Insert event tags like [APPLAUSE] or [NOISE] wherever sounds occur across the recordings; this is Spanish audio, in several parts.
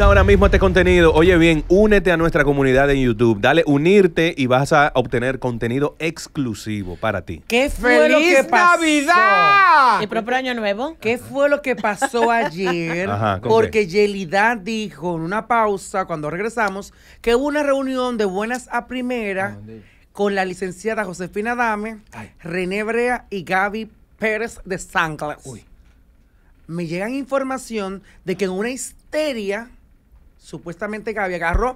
ahora mismo este contenido, oye bien, únete a nuestra comunidad en YouTube. Dale unirte y vas a obtener contenido exclusivo para ti. ¿Qué Feliz Navidad! ¿Y propio año nuevo? ¿Qué fue lo que pasó [LAUGHS] ayer? Porque Yelida dijo en una pausa, cuando regresamos, que hubo una reunión de buenas a primera ah, con la licenciada Josefina Dame, René Brea y Gaby Pérez de Sangla. Uy. Me llegan información de que en una histeria Supuestamente Gaby agarró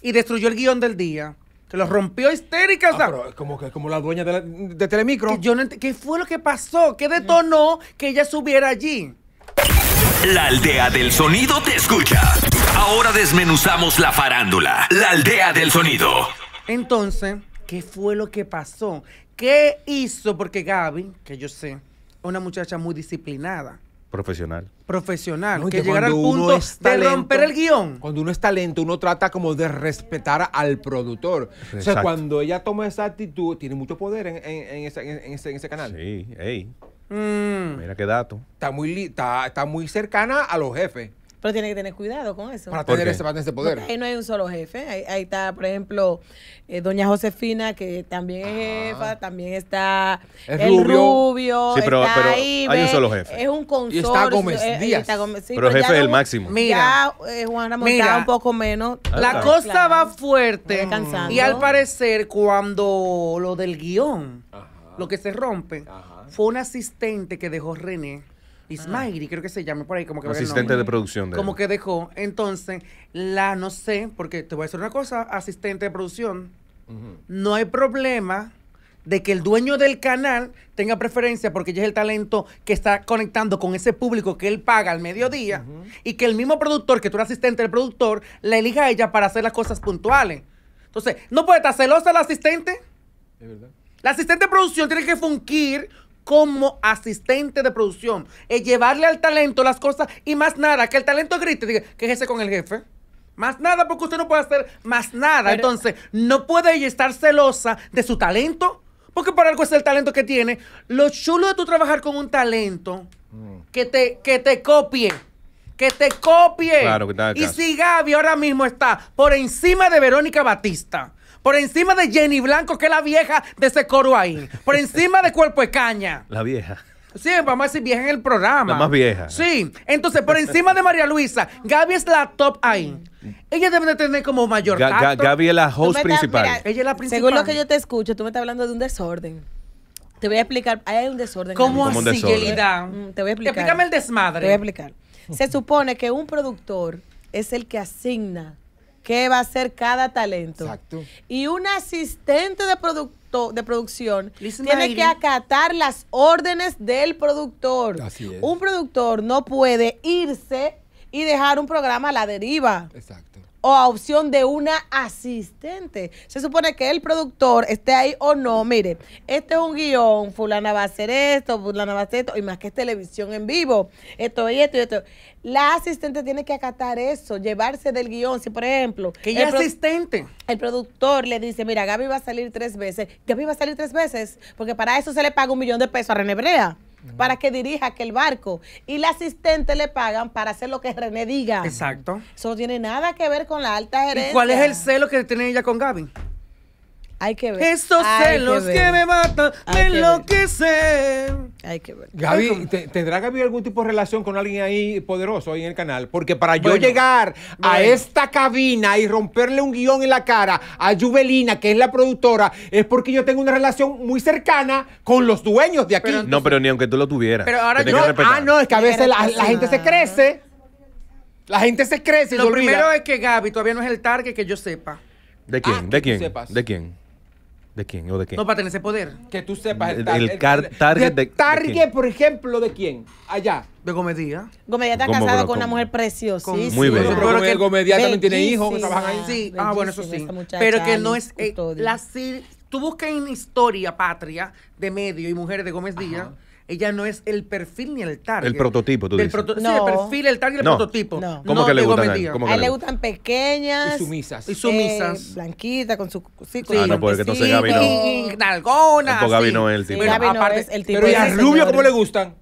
y destruyó el guión del día. Que lo rompió histérica. Ah, pero como, que- como la dueña de, Telemicro. yo no ¿Qué fue lo que pasó? ¿Qué detonó que ella subiera allí? La aldea del sonido te escucha. Ahora desmenuzamos la farándula. La aldea del sonido. Entonces, ¿qué fue lo que pasó? ¿Qué hizo? Porque Gaby, que yo sé, es una muchacha muy disciplinada. Profesional profesional, que, llegar al punto de romper el guión. Cuando uno es talento, uno trata como de respetar al productor. O sea, cuando ella toma esa actitud, tiene mucho poder en, ese, canal. Sí, ey. Mm. Mira qué dato. Está muy, está muy cercana a los jefes tiene que tener cuidado con eso. Para tener ese, poder. Porque no hay un solo jefe. Ahí, está, por ejemplo, eh, doña Josefina, que también es jefa, ah. también está el rubio. está ahí, hay un solo jefe. Es un consorcio. Y está Gómez eh, Díaz. pero, el pues jefe es el máximo. Mira, eh, Juana eh, un poco menos. Ah, La cosa va fuerte. y al parecer, cuando lo del guión, lo que se rompe, fue un asistente que dejó René. Liz creo que se llame por ahí, como que asistente de producción. De como que dejó. Entonces, la no sé, porque te voy a decir una cosa, asistente de producción, no hay problema de que el dueño del canal tenga preferencia porque ella es el talento que está conectando con ese público que él paga al mediodía y que el mismo productor, que tú eres asistente del productor, la elija a ella para hacer las cosas puntuales. Entonces, no puede estar celosa la asistente. Es verdad. La asistente de producción tiene que funquir como asistente de producción. Es llevarle al talento las cosas y más nada, que el talento grite, diga, con el jefe. Más nada, porque usted no puede hacer más nada. Entonces, no puede ella estar celosa de su talento, porque para algo es el talento que tiene. Lo chulo de tú trabajar con un talento mm. que te, que te copie. Que te copie. y si Gaby ahora mismo está por encima de Verónica Batista, por encima de Jenny Blanco, que es la vieja de ese coro ahí. Por [LAUGHS] encima de Cuerpo de Caña. La vieja. Sí, vamos a decir vieja en el programa. La más vieja. Sí. Entonces, por encima de María Luisa, Gaby es la top ahí. Ella debe de tener como mayor Gaby es la host principal. Ella es la principal. Según lo que yo te escucho, tú me estás hablando de un desorden. Te voy a explicar. Hay un desorden. ¿Cómo así, mm, Te voy a explicar. Explícame el desmadre. Te voy a explicar. Se supone que un productor es el que asigna qué va a ser cada talento. Exacto. Y un asistente de de producción tiene que acatar las órdenes del productor. Así es. Un productor no puede irse y dejar un programa a la deriva. Exacto o a opción de una asistente. Se supone que el productor esté ahí o no. Mire, este es un guión, fulana va a hacer esto, fulana va a hacer esto, y más que es televisión en vivo, esto y esto y esto. La asistente tiene que acatar eso, llevarse del guión. Si, por ejemplo... Que asistente. El productor le dice, mira, Gaby va a salir tres veces. Gaby va a salir tres veces, porque para eso se le paga un millón de pesos a René Brea para que dirija aquel barco y la asistente le pagan para hacer lo que René diga. Exacto. Eso no tiene nada que ver con la alta gerencia. ¿Y cuál es el celo que tiene ella con Gaby? Hay que ver. Estos celos que, me matan, me enloquecen. Hay que ver. Gaby, ¿tendrá Gaby algún tipo de relación con alguien ahí poderoso ahí en el canal? Porque para yo llegar a esta cabina y romperle un guión en la cara a Juvelina, que es la productora, es porque yo tengo una relación muy cercana con los dueños de aquí. no, pero ni aunque tú lo tuvieras. Pero ahora yo, Ah, no, es que a veces la, gente se crece. La gente se crece. Lo primero es que Gaby todavía no es el target que yo sepa. ¿De quién? Ah, ¿De quién? ¿De quién? ¿De quién o de quién? No, para tener ese poder. Que tú sepas el, el, target. por ejemplo, ¿de quién? Allá. De Gómez Gomedía está casado con, una mujer preciosa. sí, muy sí. Pero, pero que Gomedía también tiene hijos que trabajan ahí. Sí, ah, bueno, eso sí. Pero que no es... Eh, la, tú buscas en historia patria de medio y mujeres de Gómez Díaz ella no es el perfil ni el target. El prototipo, tú dices. no. Sí, el perfil, el target, el no. prototipo. No. ¿Cómo no, que le gustan? A él le gustan pequeñas. Y sumisas. Y eh, sumisas. Eh, blanquita, con su... Sí, ah, no, porque entonces Gaby no... Y, nalgona. Gaby no es el tipo. aparte, el tipo. Pero ¿y a Rubio cómo le gustan?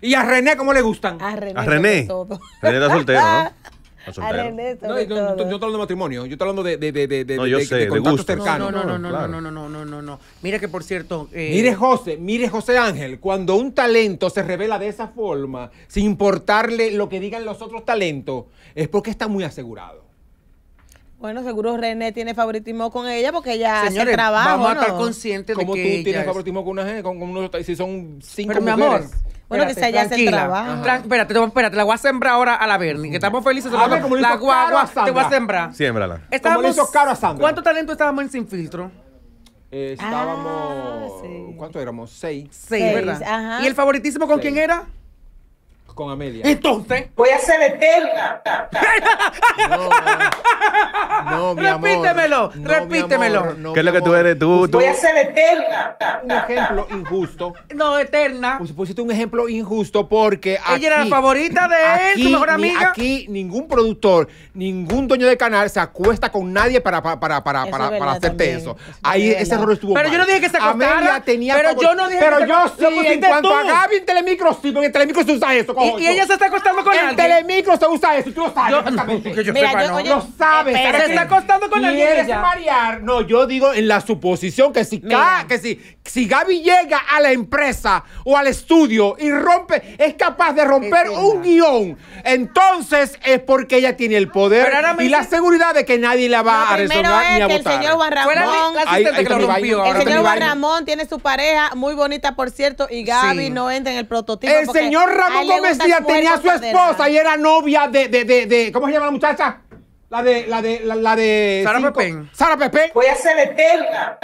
¿Y a René cómo le gustan? A René. A René. René está soltero, ¿no? [LAUGHS] No, yo, estoy hablando de matrimonio, yo estoy hablando de, de, de, de, no, yo de, sé, contactos cercanos. No, no, no, no, no, no, no, no, no, no. Mira que por cierto. Eh... Mire, José, mire, José Ángel, cuando un talento se revela de esa forma, sin importarle lo que digan los otros talentos, es porque está muy asegurado. Bueno, seguro René tiene favoritismo con ella porque ella Señores, hace trabajo. Vamos a estar conscientes de que. Como tú tienes favoritismo con una gente, con, con unos, si son cinco Pero, Mi amor, bueno, que se haya el trabajo. espérate, te- espérate, la voy a sembrar ahora a la Bernie, que estamos felices. la te voy a sembrar. Siembrala. Estábamos- Como ¿Cuánto talento estábamos en Sin Filtro? Eh, estábamos. ¿Cuántos ah, ¿Cuánto éramos? Seis. Seis, Seis, ¿verdad? ajá. ¿Y el favoritísimo con quién era? con Amelia. Entonces. Voy a ser eterna. No, no, mi amor. Repítemelo, repítemelo. ¿Qué es lo que tú eres tú, tú? Voy a ser eterna. Un ejemplo injusto. No, eterna. Pues pusiste un ejemplo injusto porque. Ella era la favorita de él, aquí, su mejor amiga. Aquí ningún productor, ningún dueño de canal se acuesta con nadie para, para, para, para, para, hacerte eso. Ahí ese error estuvo. Pero yo no dije que se acostara. Amelia tenía. Pero yo no dije Pero yo sí, en cuanto a Gaby en Telemicro, sí, porque en Telemicro se usa eso. Y, ella se está acostando con el alguien. El telemicro se usa eso, tú lo sabes. Yo, Mira, yo, no. lo sabes. se está acostando con alguien. ¿Quieres marear? No, yo digo en la suposición que si, que si, si Gaby llega a la empresa o al estudio y rompe, es capaz de romper un guión, entonces es porque ella tiene el poder y la seguridad de que nadie la va a resolver ni a votar. El señor Ramón ahí, el señor Ramón tiene su pareja, muy bonita por cierto, y Gaby no entra en el prototipo. El señor Ramón Gómez tenía su esposa y era novia de, de, de, de, ¿Cómo se llama la muchacha? La de. La de. La, de Sara Pepén. Sara Pepén. Voy a ser eterna.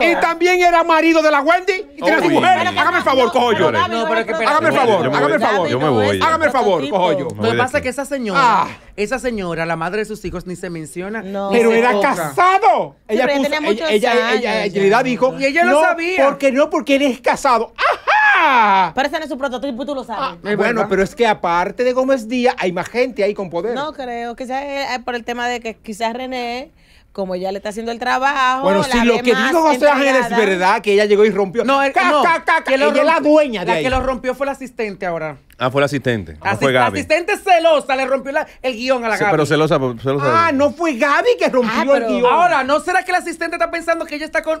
Y también era marido de la Wendy. Y tenía su mujer. Hágame el favor, cojo yo. No, pero que Hágame el favor. Hágame el favor. Yo me voy. Hágame el favor, cojo yo. Lo que pasa es que esa señora. Ah. Esa señora, la madre de sus hijos, ni se menciona. Pero era casado. Ella, puso, ella, ella, ella, dijo. Y ella lo sabía. Porque no, porque eres casado. ¡Ajá! ¡Ah! Pero ese no es su prototipo tú lo sabes. Ah, bueno, pero es que aparte de Gómez Díaz, hay más gente ahí con poder. No creo, que sea por el tema de que quizás René como ella le está haciendo el trabajo. Bueno, si lo que dijo José Ángel es verdad, que ella llegó y rompió. No, el, no que la dueña de La ahí. que lo rompió fue la asistente ahora. Ah, fue la asistente. fue Gaby. La asistente celosa le rompió el guión a la Pero celosa, celosa. Ah, no fue Gaby que rompió ah, el guión. Ahora, ¿no será que la asistente está pensando que ella está con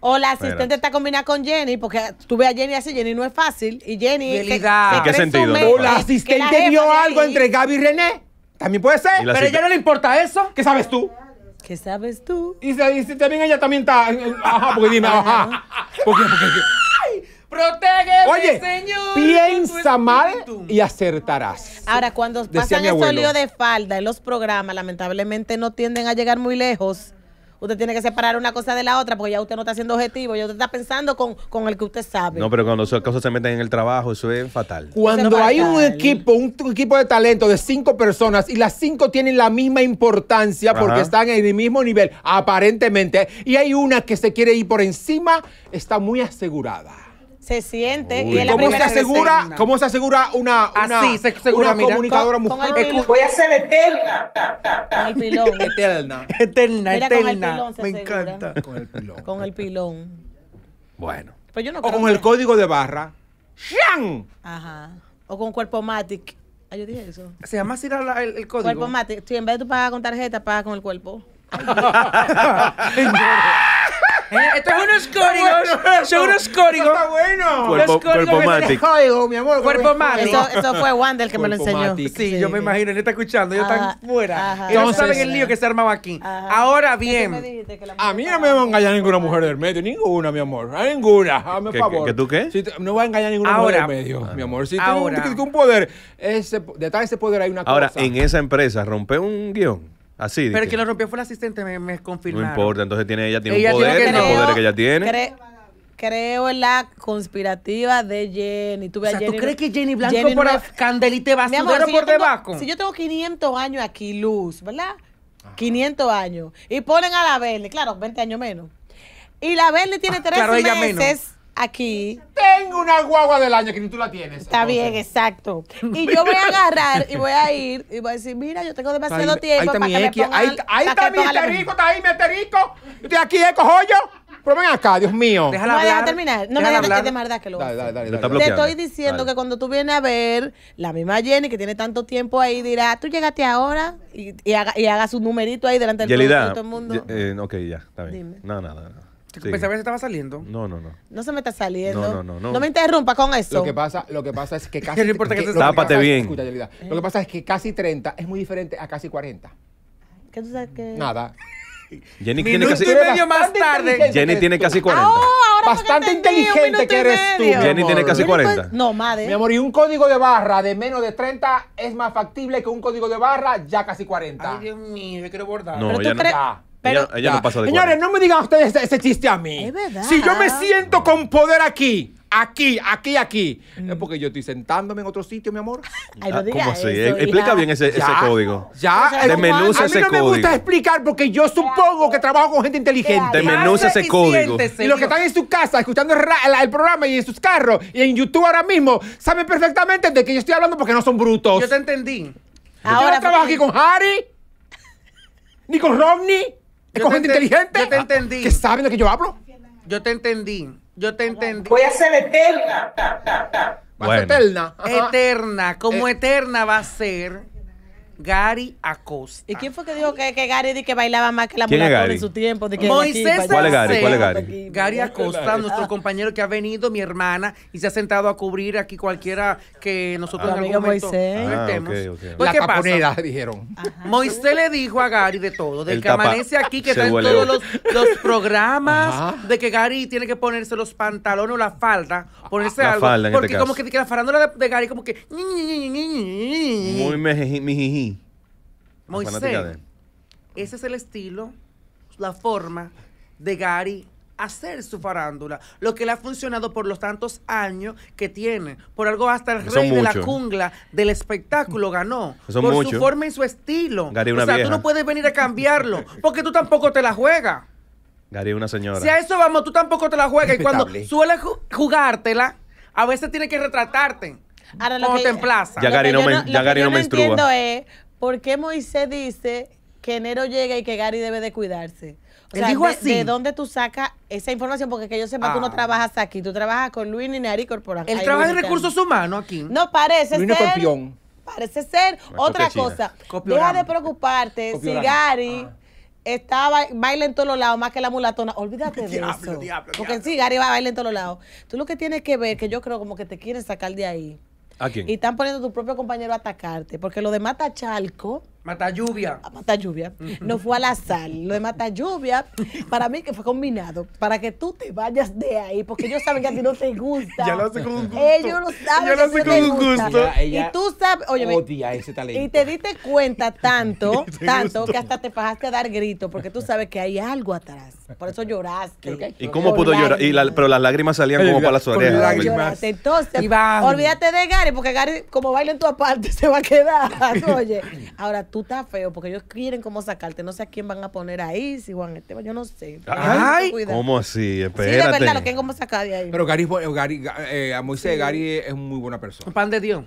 o la asistente está combinada con Jenny, porque tú ves a Jenny así, Jenny no es fácil. Y Jenny. qué sentido? o la asistente vio algo entre Gaby y René. También puede ser. Pero a ella no le importa eso. ¿Qué sabes tú? ¿Qué sabes tú? Y, también ella también está. Ajá, porque dime, ajá. Oye, Señor. Piensa mal y acertarás. Ahora, cuando pasan el líos de falda en los programas, lamentablemente no tienden a llegar muy lejos usted tiene que separar una cosa de la otra porque ya usted no está haciendo objetivo, ya usted está pensando con, el que usted sabe. No, pero cuando esas cosas se meten en el trabajo, eso es fatal. Cuando hay un equipo, un equipo de talento de cinco personas y las cinco tienen la misma importancia porque están en el mismo nivel, aparentemente, y hay una que se quiere ir por encima, está muy asegurada. Se siente. Y es la ¿Cómo, se asegura, ¿Cómo se asegura una, una, se comunicadora mujer? Voy a ser eterna. Con el pilón. [LAUGHS] Eterna. Eterna, eterna. Me encanta. Con el pilón. Con el pilón. Bueno. o con el código de barra. shang Ajá. O con cuerpo matic. Ah, yo dije eso. Se llama así el, código. Cuerpo matic. Si en vez de tú pagas con tarjeta, pagas con el cuerpo. [LAUGHS] [LAUGHS] ¿Eh? Estos son unos códigos. son unos códigos. Está bueno. Cuerpo, cuerpo mi amor. Cuerpo mágico. Eso, fue Wanda el que me lo enseñó. Sí, yo me imagino. Él está escuchando. Ellos están fuera. Ellos saben el lío que se armaba aquí. Ahora bien. A mí no me va a engañar ninguna mujer del medio. Ninguna, mi amor. A ninguna. Hazme ¿Qué, favor. ¿Que tú qué? no va a engañar ninguna mujer del medio, mi amor. Si un, poder, detrás de ese poder hay una cosa. Ahora, en esa empresa, rompe un guión. Así. Pero el que lo rompió fue el asistente, me, me confirmaron. No importa, entonces tiene, ella tiene un poder, tiene, creo, que ella tiene. creo en la conspirativa de Jenny. ¿Tú, o ¿tú crees que Jenny Blanco por candelita va a si por debajo? Si yo tengo 500 años aquí, luz, ¿verdad? 500 años. Y ponen a la Verne, claro, 20 años menos. Y la Verne tiene ah, meses aquí. Tengo una guagua del año que ni tú la tienes. Está bien, exacto. [LAUGHS] Y yo voy a agarrar y voy a ir y voy a decir, mira, yo tengo demasiado tiempo ahí está para mi que Ahí, está mi esterico, está ahí mi Yo Estoy aquí, eco ¿eh, joyo. Pero ven acá, Dios mío. Déjala no, hablar. terminar. No me dejes que de maldad que lo dale, dale, dale, dale. Te estoy diciendo que cuando tú vienes a ver la misma Jenny que tiene tanto tiempo ahí, dirá, tú llegaste ahora y, y haga, su numerito ahí delante del todo, todo el mundo. Eh, ok, ya, está bien. Dime. No, nada, no, no, no. Pensaba que se estaba saliendo. No, no, no. No se me está saliendo. No, no, no. No, me interrumpa con eso. Lo que pasa, lo que pasa es que [LAUGHS] casi. no Tápate bien. lo que pasa es que casi 30 es muy diferente a casi 40. ¿Qué tú sabes qué? Nada. Jenny tiene casi, y medio más tarde. Jenny tiene casi 40. Ah, bastante inteligente que eres tú. Jenny tiene casi 40. No, madre. Mi amor, y un código de barra de menos de 30 es más factible que un código de barra ya casi 40. Ay, Dios mío, yo quiero bordar. No, ¿Pero no. Señores, no me digan ustedes ese, chiste a mí. Si yo me siento con poder aquí, aquí, aquí, aquí, es porque yo estoy sentándome en otro sitio, mi amor. [LAUGHS] Ah, ¿Cómo así? Explica bien ese, código. Ya, A mí no me gusta explicar porque yo supongo que trabajo con gente inteligente. Desmenuza ese código. Y los que están en su casa escuchando el, programa y en sus carros y en YouTube ahora mismo saben perfectamente de que yo estoy hablando porque no son brutos. Yo te entendí. Ahora, yo no trabajo aquí con Harry, ni con Romney. Es con gente inteligente. Yo te entendí. Que saben de qué yo hablo. Yo te entendí. Yo te entendí. Voy a ser eterna. Va a ser eterna. Eterna. [LAUGHS] Como eh, eterna va a ser Gary Acosta. ¿Y quién fue que dijo que, Gary que bailaba más que la mujer en su tiempo? De que Moisés ¿Cuál es Gary? ¿Cuál es Gary? Gary Acosta, nuestro ah. compañero que ha venido, mi hermana, y se ha sentado a cubrir aquí cualquiera que nosotros en algún momento ah, metemos pues, ¿qué pasa? dijeron. Moisés le dijo a Gary de todo, de que amanece aquí, que está en todos los, programas, de que Gary tiene que ponerse los pantalones o la falda, ponerse algo. Este porque como que la farándula de, Gary como que... Muy mejiji. Moisés, ese es el estilo, la forma de Gary hacer su farándula, lo que le ha funcionado por los tantos años que tiene, por algo hasta el rey de la cungla del espectáculo ganó, por su forma y su estilo. o sea, tú no puedes venir a cambiarlo, porque tú tampoco te la juegas. Gary una señora. Si a eso vamos, tú tampoco te la juegas. Y cuando suele jugártela, a veces tiene que retratarte. Ahora, te emplaza. Ya Gary no, me, ya Gary no, me entiendo es ¿por qué Moisés dice que enero llega y que Gary debe de cuidarse? de, dónde tú sacas esa información? Porque que yo sepa, tú no ah. trabajas aquí, tú trabajas con Luis Nari Corporación. ¿El trabajo de recursos humanos aquí. No, parece Luis ser. Corpión. Parece ser otra cosa. Deja de preocuparte si Gary. Ah. estaba baila en todos los lados más que la mulatona. Olvídate [LAUGHS] de eso. Porque si sí, Gary va a bailar en todos los lados. Tú lo que tienes que ver, que yo creo como que te quieren sacar de ahí. Y están poniendo a tu propio compañero a atacarte, porque lo de Mata Chalco Mata lluvia. A mata lluvia. No fue a la sal Lo de mata lluvia, para mí que fue combinado. Para que tú te vayas de ahí, porque ellos saben que a ti no te gusta. Ya lo hace con gusto. Ellos lo saben. que lo hace con un gusto. y tú sabes. Oye, Y te diste cuenta tanto, [LAUGHS] tanto, que hasta te pasaste a dar gritos, porque tú sabes que hay algo atrás. Por eso lloraste. ¿Y cómo pudo llorar? Y la, pero las lágrimas salían como para las orejas. Entonces, olvídate de Gary, porque Gary, como baila en tu aparte, [LAUGHS] se va a quedar. Oye, ahora tú tú estás feo, porque ellos quieren cómo sacarte. No sé a quién van a poner ahí, si Juan Esteban, yo no sé. Ay, ¿cómo así? Espérate. Sí, de verdad, lo quieren cómo sacar de ahí. Pero Gary, eh, eh, a Moisés sí. Gary es muy buena persona. Pan de Dios.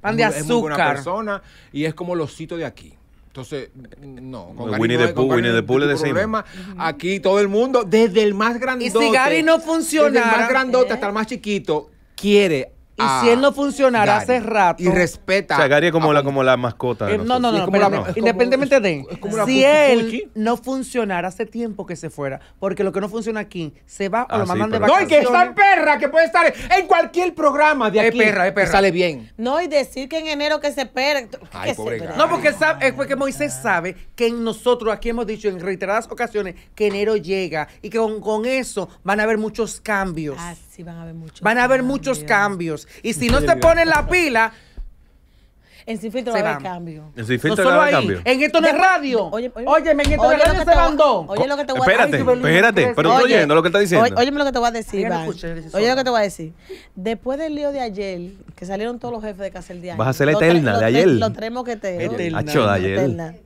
Pan de azúcar. Es muy buena persona y es como los cito de aquí. Entonces, no. Con Winnie the Pooh, Winnie de Pooh le decimos. Aquí todo el mundo, desde el más grandote. Y si Gary no funciona. Desde el más grandote ¿eh? hasta el más chiquito, quiere y si él no funcionara hace rato. Y respeta. O sea, como, la, como la mascota. Eh, no, no, no, Independientemente de. él. si él no funcionara hace tiempo que se fuera. Porque lo que no funciona aquí se va ah, lo de vacaciones. No, y que está en perra, que puede estar en cualquier programa de aquí. Es perra, es perra. Sale bien. No, y decir que en enero que se perra. Ay, pobre No, porque, sabe, es porque Moisés sabe que nosotros aquí hemos dicho en reiteradas ocasiones que enero llega y que con, con eso van a haber muchos cambios. Así van a haber muchos. cambios. Y si no se ponen la pila, en Sin Filtro va a haber cambio. En no va a En esto de radio. Oye, oye, óyeme, en esto no radio mandó. Oye lo que te voy a decir. Espérate, espérate. Pero estoy oyendo lo que está diciendo. Oye, lo que te voy a decir, Oye lo que te voy a decir. Después del lío de ayer, que salieron todos los jefes de Casel Diario. Vas a ser la eterna de ayer. Los que te Eterna. de ayer.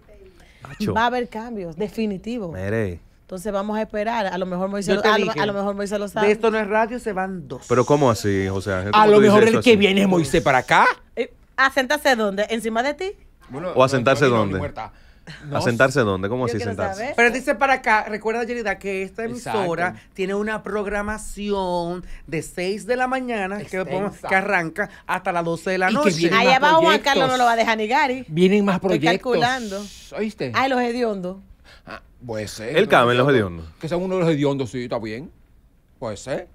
Va a haber cambios, definitivo. Mere entonces vamos a esperar. A lo mejor Moisés, lo, sabe. De esto no es radio, se van dos. Pero ¿cómo así, José Ángel? A lo mejor el que viene es Moisés para acá. Eh, ¿A sentarse dónde? ¿Encima de ti? ¿O a sentarse dónde? ¿A sentarse dónde? ¿Cómo así sentarse? Pero dice para acá, recuerda Yerida que esta emisora tiene una programación de 6 de la mañana que, arranca hasta las 12 de la noche. Allá abajo Juan Carlos no lo va a dejar ni Gary. Vienen más proyectos. Estoy calculando. ¿Oíste? Ay, los hediondos. Puede ser. El Carmen, los hediondos. Que sea uno de los hediondos, sí, está bien. Puede ser.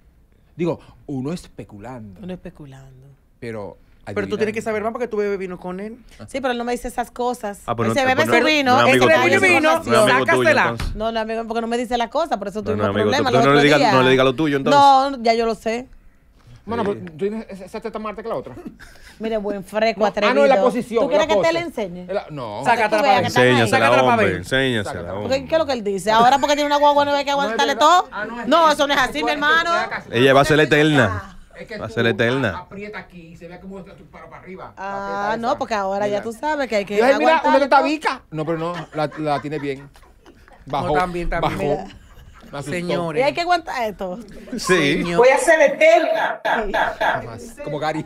Digo, uno especulando. Uno especulando. Pero Pero tú tienes que saber más porque tú bebé vino con él. Ah. Sí, pero él no me dice esas cosas. Ah, pues no- Ese pues bebe vino. Ese vino. No No, no, amigo, porque no me dice las cosas. por eso tuvimos no, problemas. no le diga no le digas lo tuyo, entonces. No, ya yo lo sé. Bueno, tú tienes esa teta más que la otra. [LAUGHS] Mira, buen freco, atrevido. Ah, no, es la posición. ¿Tú quieres que te la enseñe? no. Sácatela para ver. Enséñasela, hombre. Enséñasela, hombre. ¿Qué es lo que él dice? Ahora porque tiene una guagua no hay ah, que aguantarle todo. no, eso no es así, mi hermano. Ella va a ser eterna. Es que va a ser eterna. Aprieta aquí y se ve como tu para, para arriba. Ah, no, porque ahora ya tú sabes que hay que. Yo, mira, una teta No, pero no, la, tiene bien. Bajó. Bajó. Señores. Y hay que aguantar esto. Sí. Voy a ser eterna. Como Gary.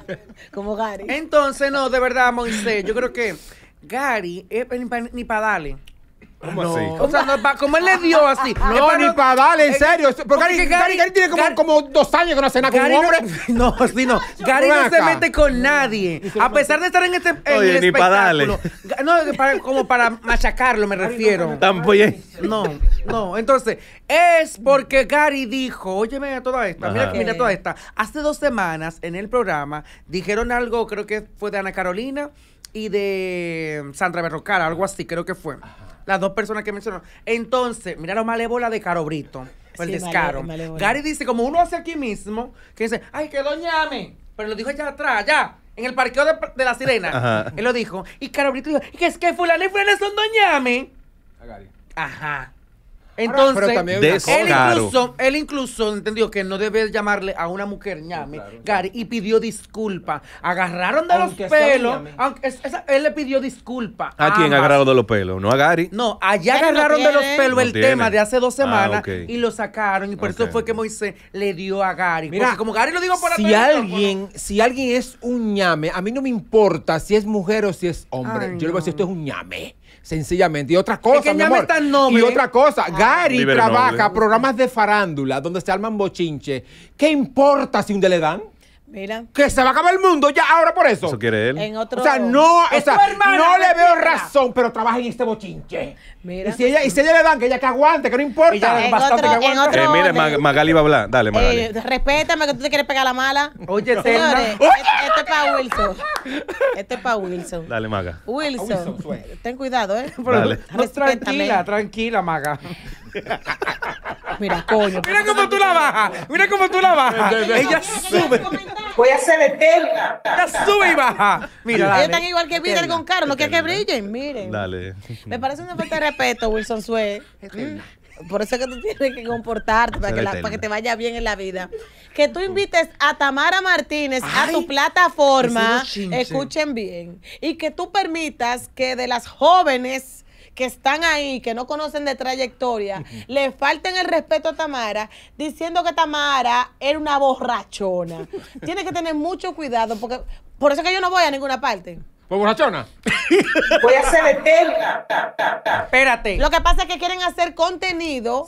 Como Gary. Entonces, no, de verdad, Moisés, yo creo que Gary es ni para darle. ¿Cómo ah, no. así? O sea, ¿cómo él le dio así. No, ni no, para darle, en eh, serio. Porque Gary, Gary, tiene como, como, dos años que no hace nada con un hombre. [LAUGHS] No, sí, no. Gary no se mete con nadie. A pesar de estar en este en Oye, el ni para darle. No, como para machacarlo, me refiero. Tampoco. No, no. Entonces, es porque Gary dijo, óyeme a toda esta, mira mira, mira toda esta. Hace dos semanas en el programa dijeron algo, creo que fue de Ana Carolina y de Sandra Berrocara, algo así, creo que fue las dos personas que mencionó. Entonces, mira lo malévola de Caro Brito, el descaro. Gary dice, como uno hace aquí mismo, que dice, ay, que doña Pero lo dijo allá atrás, ya en el parqueo de, la sirena. [LAUGHS] Él lo dijo. Y Caro Brito dijo, que es que fulano y fulano son doñame. A Gary. Ajá. Entonces, él, incluso, él incluso entendió que no debe llamarle a una mujer ñame, Gary, y pidió disculpa. Agarraron de los pelos. aunque él le pidió disculpa. ¿A quién agarraron de los pelos? No a Gary. No, allá agarraron de los pelos el tema de hace dos ah, semanas y lo sacaron. Y por eso fue que Moisés le dio a Gary. Mira, como Gary lo dijo por si alguien, si alguien es un ñame, a mí no me importa si es mujer o si es hombre. Yo le voy a decir, esto es un ñame. Sencillamente. Y otra cosa, me Y otra cosa. Ah. Gary trabaja programas de farándula donde se arman bochinche. ¿Qué importa si un día Mira. Que se va a acabar el mundo ya ahora por eso. Eso quiere él. En otro... O sea, no, o sea, no le veo razón, pero trabaja en este bochinche. Mira. Y si ella, y si ella le dan, que ella que aguante, que no importa. bastante que aguante. Eh, Magali va a hablar. Dale, eh, Magali. respétame que tú te quieres pegar la mala. Oye, Señores, este, este es para Wilson. Este es para Wilson. Dale, Maga. Wilson, ten cuidado, ¿eh? Dale. Tranquila, tranquila, Maga. Mira, coño. Mira cómo tú la bajas. Mira cómo tú la bajas. Ella sube. Voy a ser eterna. Ella sube y baja. Mira, Ellos están igual que Vidal con Carlos No que brillen. Miren. Dale. Me parece una falta de respeto, Wilson Sue. Mm. Por eso es que tú tienes que comportarte para que, para que, te vaya bien en la vida. Que tú invites a Tamara Martínez a tu plataforma, escuchen bien, y que tú permitas que de las jóvenes que están ahí, que no conocen de trayectoria, le falten el respeto a Tamara diciendo que Tamara era una borrachona. [LAUGHS] Tiene que tener mucho cuidado, porque por eso que yo no voy a ninguna parte. ¿Pues borrachona? [LAUGHS] Voy a hacer el Espérate. Lo que pasa es que quieren hacer contenido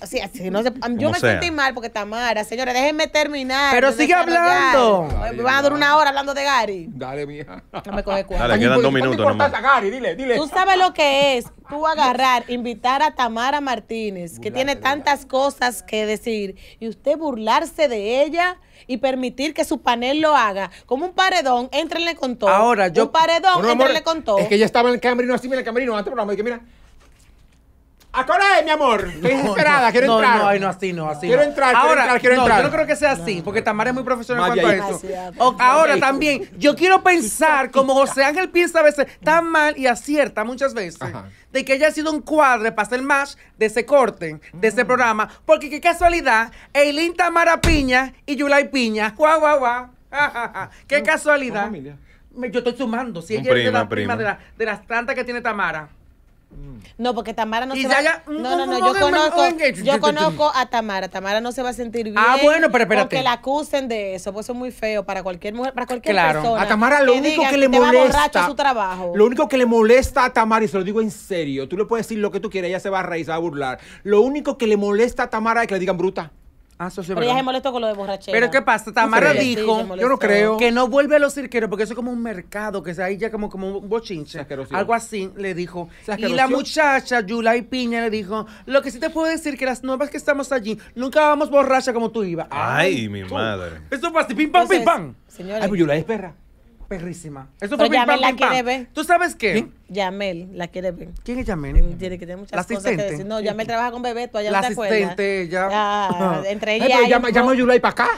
o sea, no yo me sentí mal porque Tamara, señores, déjenme terminar. Pero sigue hablando. me Van a durar una hora hablando de Gary. Dale, mija. No me coge quedan minutos dile, dile. Tú sabes lo que es tú agarrar, invitar a Tamara Martínez, que tiene tantas cosas que decir, y usted burlarse de ella y permitir que su panel lo haga. Como un paredón, éntrenle con todo. Ahora, yo. Un paredón, bueno, con todo. Es que ella estaba en el camerino así, mira, el camerino, antes, pero me mira. Ahora mi amor? Estoy desesperada, quiero entrar. No, no, así no, así Quiero entrar, quiero entrar, quiero entrar. Yo no creo que sea así, porque Tamara es muy profesional cuanto a eso. ahora también, yo quiero pensar, como José Ángel piensa a veces tan mal y acierta muchas veces, de que haya sido un cuadre para hacer más de ese corte, de ese mm. programa, porque qué casualidad, Eileen Tamara Piña y Yulai Piña, guau, guau, guau. qué casualidad. Yo estoy sumando, si ella es la prima. de, de las tantas que tiene Tamara. Mm. No, porque Tamara no se va. No, no, yo conozco, a Tamara. Tamara no se va a sentir ah, bien. Ah, bueno, pero espérate. Porque la acusen de eso, pues eso es muy feo para cualquier mujer, para cualquier claro. A Tamara lo único que, le molesta. su trabajo. Lo único que le molesta a Tamara, y se lo digo en serio, tú le puedes decir lo que tú quieras, ella se va a reír, se va a burlar. Lo único que le molesta a Tamara es que le digan bruta. Ah, eso sí, Pero ella se molestó con lo de borrachera. Pero ¿qué pasa? Tamara dijo, yo no creo, que no vuelve a los cirqueros porque eso es como un mercado, que es ahí ya como, como un bochinche. Algo así, le dijo. Y la muchacha, Yulay Piña, le dijo, lo que sí te puedo decir que las nuevas que estamos allí, nunca vamos borracha como tú ibas. Ay, mi madre. Eso fue así, pim, pam, pim, pam. Señores. Ay, pues Yulay es perra perrísima. Eso fue Pero Yamel la quiere ver. ¿Tú sabes qué? Yamel la quiere ver. ¿Quién es Yamel? Em, tiene que tener muchas la cosas asistente. que decir. No, Yamel trabaja con tú allá la te La asistente, ya. Ah, [LAUGHS] entre ella Ay, llama, a Yulay para acá.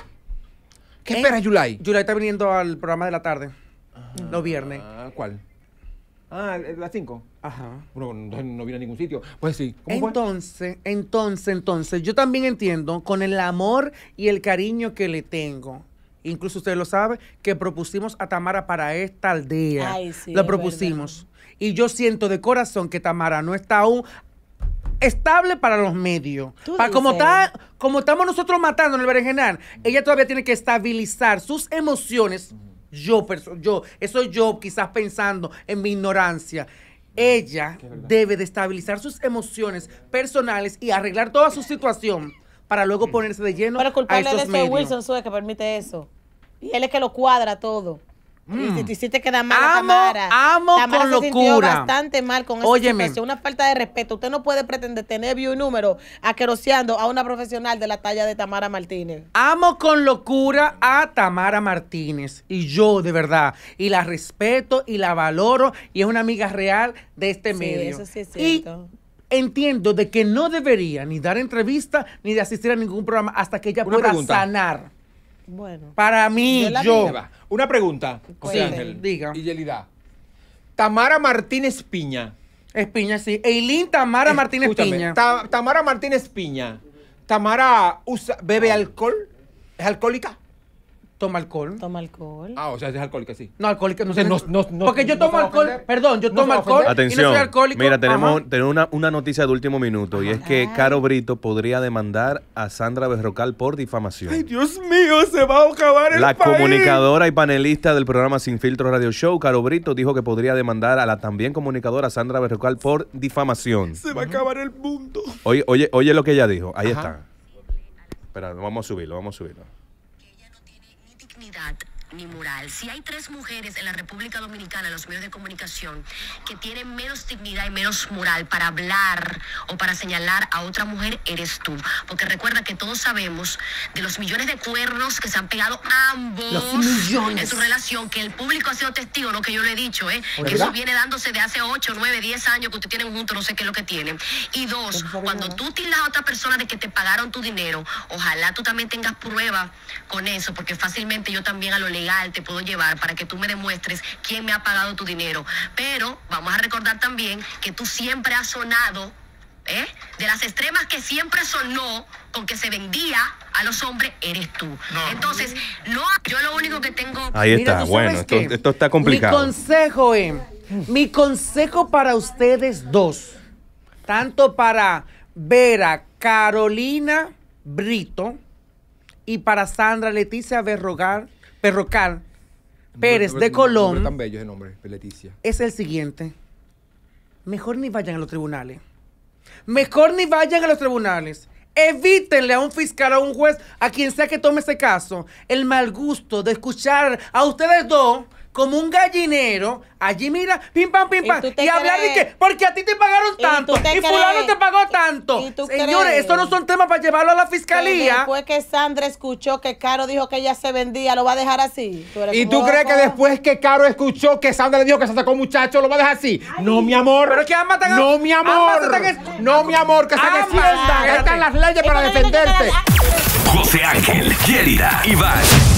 ¿Qué ¿Eh? espera Yulai? Yulay está viniendo al programa de la tarde. no viernes. Ah, ¿Cuál? Ah, las 5. Ajá. Bueno, no, viene a ningún sitio. Pues sí. ¿Cómo entonces, entonces, entonces, yo también entiendo con el amor y el cariño que le tengo incluso usted lo sabe, que propusimos a Tamara para esta aldea. lo propusimos. Y yo siento de corazón que Tamara no está aún estable para los medios. como, como estamos nosotros matando en el berenjenal, ella todavía tiene que estabilizar sus emociones. Yo, yo, eso yo quizás pensando en mi ignorancia ella debe de estabilizar sus emociones personales y arreglar toda su situación para luego mm. ponerse de lleno Pero a estos de Pero Wilson Sue que permite eso. Y él es que lo cuadra todo. Y mm. si te hiciste quedar mal amo, Amo con locura. Sintió bastante mal con Óyeme. Una falta de respeto. Usted no puede pretender tener view y número aqueroseando a una profesional de la talla de Tamara Martínez. Amo con locura a Tamara Martínez. Y yo, de verdad. Y la respeto y la valoro. Y es una amiga real de este sí, medio. Eso sí es cierto entiendo de que no debería ni dar entrevista ni de asistir a ningún programa hasta que ella pueda sanar. Bueno. Para mí, yo. Una pregunta, José Ángel. Y Yelida. Tamara Martínez Piña. Es Piña, sí. Eileen eh, Tamara Martínez Piña. Tamara Martínez Piña. Tamara bebe ah. alcohol. ¿Es alcohólica? Toma alcohol. Toma alcohol. Ah, o sea, es alcohólica, sí. No, alcohólica, no sé. porque yo tomo alcohol, perdón, yo tomo alcohol Atención, Mira, tenemos, tenemos una, noticia de último minuto y es que Caro Brito podría demandar a Sandra Berrocal por difamación. ¡Ay, Dios mío, se va a acabar el La comunicadora y panelista del programa Sin Filtro Radio Show, Caro Brito, dijo que podría demandar a la también comunicadora Sandra Berrocal por difamación. Se va a acabar el mundo. Oye, oye, oye lo que ella dijo. Ahí está. Espera, vamos a subirlo, vamos a subirlo dignidad ni moral. Si hay tres mujeres en la República Dominicana, en los medios de comunicación, que tienen menos dignidad y menos moral para hablar o para señalar a otra mujer, eres tú. Porque recuerda que todos sabemos de los millones de cuernos que se han pegado ambos en su relación, que el público ha sido testigo, no que yo le he dicho, ¿eh? que eso viene dándose de hace 8, 9, 10 años que ustedes tienen juntos, no sé qué es lo que tienen. Y dos, pues cuando tú tildas a otra persona de que te pagaron tu dinero, ojalá tú también tengas prueba con eso, porque fácilmente yo también a lo leí te puedo llevar para que tú me demuestres quién me ha pagado tu dinero. Pero vamos a recordar también que tú siempre has sonado, ¿eh? de las extremas que siempre sonó con que se vendía a los hombres, eres tú. Entonces, no, yo lo único que tengo... Ahí está, bueno, esto, esto, está complicado. Mi consejo, es, eh, mi consejo para ustedes dos, tanto para Vera Carolina Brito y para Sandra Leticia Berrogar Perrocal Pérez de Colón. Tan bello nombre, Leticia. Es el siguiente. Mejor ni vayan a los tribunales. Mejor ni vayan a los tribunales. Evítenle a un fiscal, a un juez, a quien sea que tome ese caso, el mal gusto de escuchar a ustedes dos como un gallinero, allí mira, pim pam, pim pam, y, hablar de que, porque a ti te pagaron tanto, y, fulano te pagó tanto. Señores, estos no son temas para llevarlo a la fiscalía. después que Sandra escuchó que Caro dijo que ella se vendía, ¿lo va a dejar así? ¿Y tú crees que después que Caro escuchó que Sandra le dijo que se sacó un muchacho, lo va a dejar así? No, mi amor. Pero que No, mi amor. No, mi amor, que se defiendan. Están las leyes para defenderte. José Ángel, Yelida, Iván.